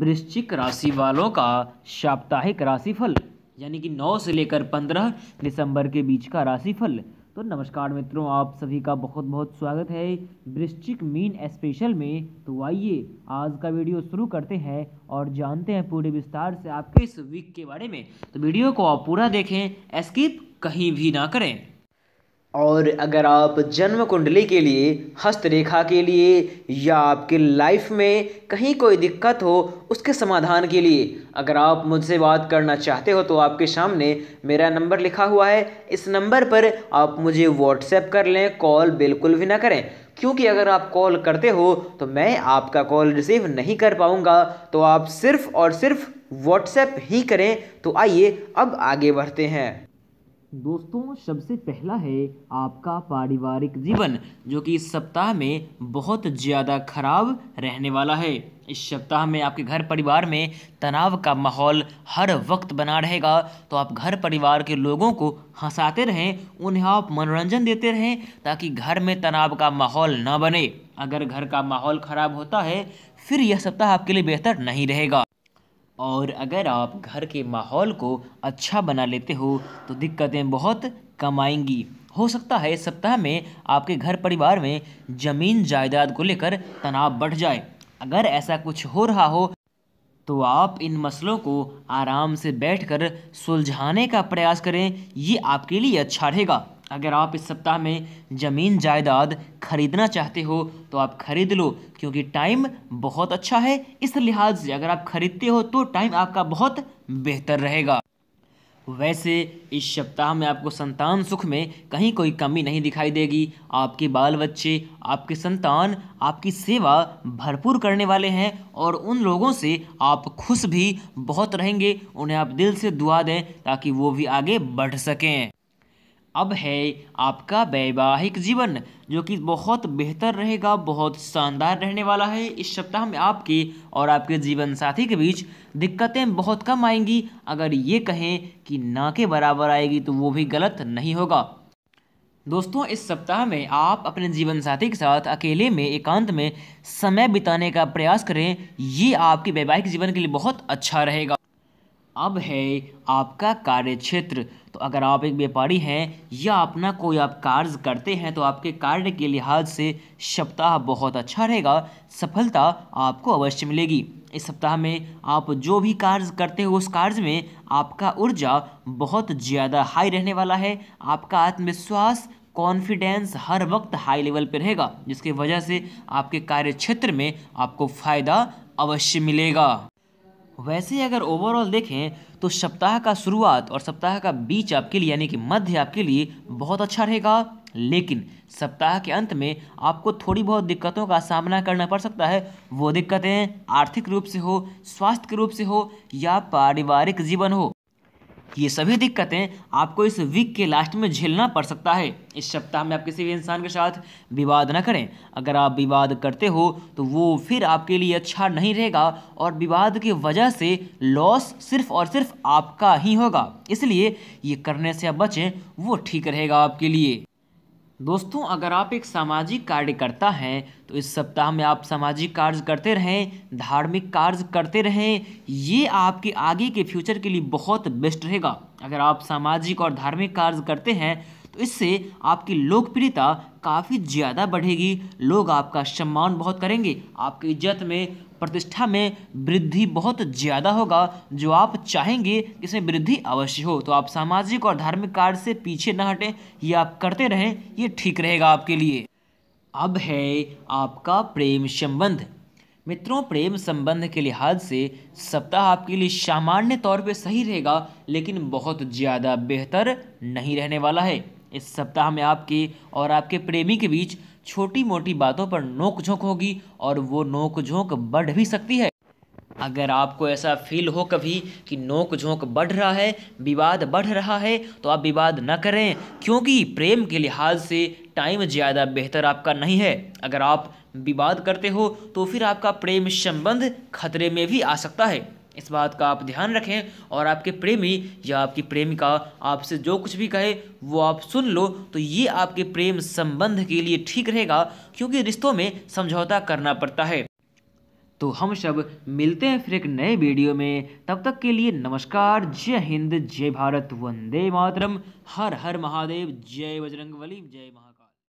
वृश्चिक राशि वालों का साप्ताहिक राशिफल यानी कि 9 से लेकर 15 दिसंबर के बीच का राशिफल तो नमस्कार मित्रों आप सभी का बहुत बहुत स्वागत है वृश्चिक मीन स्पेशल में तो आइए आज का वीडियो शुरू करते हैं और जानते हैं पूरे विस्तार से आपके इस वीक के बारे में तो वीडियो को आप पूरा देखें स्किप कहीं भी ना करें और अगर आप जन्म कुंडली के लिए हस्तरेखा के लिए या आपके लाइफ में कहीं कोई दिक्कत हो उसके समाधान के लिए अगर आप मुझसे बात करना चाहते हो तो आपके सामने मेरा नंबर लिखा हुआ है इस नंबर पर आप मुझे व्हाट्सएप कर लें कॉल बिल्कुल भी ना करें क्योंकि अगर आप कॉल करते हो तो मैं आपका कॉल रिसीव नहीं कर पाऊँगा तो आप सिर्फ़ और सिर्फ व्हाट्सएप ही करें तो आइए अब आगे बढ़ते हैं दोस्तों सबसे पहला है आपका पारिवारिक जीवन जो कि इस सप्ताह में बहुत ज़्यादा खराब रहने वाला है इस सप्ताह में आपके घर परिवार में तनाव का माहौल हर वक्त बना रहेगा तो आप घर परिवार के लोगों को हंसाते रहें उन्हें आप मनोरंजन देते रहें ताकि घर में तनाव का माहौल ना बने अगर घर का माहौल ख़राब होता है फिर यह सप्ताह आपके लिए बेहतर नहीं रहेगा और अगर आप घर के माहौल को अच्छा बना लेते हो तो दिक्कतें बहुत कम आएंगी हो सकता है इस सप्ताह में आपके घर परिवार में ज़मीन जायदाद को लेकर तनाव बढ़ जाए अगर ऐसा कुछ हो रहा हो तो आप इन मसलों को आराम से बैठकर सुलझाने का प्रयास करें ये आपके लिए अच्छा रहेगा अगर आप इस सप्ताह में ज़मीन जायदाद खरीदना चाहते हो तो आप खरीद लो क्योंकि टाइम बहुत अच्छा है इस लिहाज से अगर आप खरीदते हो तो टाइम आपका बहुत बेहतर रहेगा वैसे इस सप्ताह में आपको संतान सुख में कहीं कोई कमी नहीं दिखाई देगी आपके बाल बच्चे आपके संतान आपकी सेवा भरपूर करने वाले हैं और उन लोगों से आप खुश भी बहुत रहेंगे उन्हें आप दिल से दुआ दें ताकि वो भी आगे बढ़ सकें अब है आपका वैवाहिक जीवन जो कि बहुत बेहतर रहेगा बहुत शानदार रहने वाला है इस सप्ताह में आपके और आपके जीवन साथी के बीच दिक्कतें बहुत कम आएंगी अगर ये कहें कि ना के बराबर आएगी तो वो भी गलत नहीं होगा दोस्तों इस सप्ताह में आप अपने जीवन साथी के साथ अकेले में एकांत में समय बिताने का प्रयास करें ये आपके वैवाहिक जीवन के लिए बहुत अच्छा रहेगा अब है आपका कार्य क्षेत्र तो अगर आप एक व्यापारी हैं या अपना कोई आप कार्य करते हैं तो आपके कार्य के लिहाज से सप्ताह बहुत अच्छा रहेगा सफलता आपको अवश्य मिलेगी इस सप्ताह में आप जो भी कार्य करते हो उस कार्य में आपका ऊर्जा बहुत ज़्यादा हाई रहने वाला है आपका आत्मविश्वास कॉन्फिडेंस हर वक्त हाई लेवल पर रहेगा जिसकी वजह से आपके कार्य क्षेत्र में आपको फ़ायदा अवश्य मिलेगा वैसे अगर ओवरऑल देखें तो सप्ताह का शुरुआत और सप्ताह का बीच आपके लिए यानी कि मध्य आपके लिए बहुत अच्छा रहेगा लेकिन सप्ताह के अंत में आपको थोड़ी बहुत दिक्कतों का सामना करना पड़ सकता है वो दिक्कतें आर्थिक रूप से हो स्वास्थ्य के रूप से हो या पारिवारिक जीवन हो ये सभी दिक्कतें आपको इस वीक के लास्ट में झेलना पड़ सकता है इस सप्ताह में आप किसी भी इंसान के साथ विवाद न करें अगर आप विवाद करते हो तो वो फिर आपके लिए अच्छा नहीं रहेगा और विवाद की वजह से लॉस सिर्फ और सिर्फ आपका ही होगा इसलिए ये करने से आप बचें वो ठीक रहेगा आपके लिए दोस्तों अगर आप एक सामाजिक कार्यकर्ता हैं तो इस सप्ताह में आप सामाजिक कार्य करते रहें धार्मिक कार्य करते रहें ये आपके आगे के फ्यूचर के लिए बहुत बेस्ट रहेगा अगर आप सामाजिक और धार्मिक कार्य करते हैं तो इससे आपकी लोकप्रियता काफ़ी ज़्यादा बढ़ेगी लोग आपका सम्मान बहुत करेंगे आपकी इज्जत में प्रतिष्ठा में वृद्धि बहुत ज़्यादा होगा जो आप चाहेंगे इसमें वृद्धि अवश्य हो तो आप सामाजिक और धार्मिक कार्य से पीछे न हटें ये आप करते रहें ये ठीक रहेगा आपके लिए अब है आपका प्रेम संबंध मित्रों प्रेम संबंध के लिहाज से सप्ताह आपके लिए सामान्य तौर पे सही रहेगा लेकिन बहुत ज़्यादा बेहतर नहीं रहने वाला है इस सप्ताह में आपके और आपके प्रेमी के बीच छोटी मोटी बातों पर नोक झोंक होगी और वो नोक झोंक बढ़ भी सकती है अगर आपको ऐसा फील हो कभी कि नोक झोंक बढ़ रहा है विवाद बढ़ रहा है तो आप विवाद न करें क्योंकि प्रेम के लिहाज से टाइम ज़्यादा बेहतर आपका नहीं है अगर आप विवाद करते हो तो फिर आपका प्रेम संबंध खतरे में भी आ सकता है इस बात का आप ध्यान रखें और आपके प्रेमी या आपकी प्रेमिका आपसे जो कुछ भी कहे वो आप सुन लो तो ये आपके प्रेम संबंध के लिए ठीक रहेगा क्योंकि रिश्तों में समझौता करना पड़ता है तो हम सब मिलते हैं फिर एक नए वीडियो में तब तक के लिए नमस्कार जय हिंद जय भारत वंदे मातरम हर हर महादेव जय बजरंग बली जय महा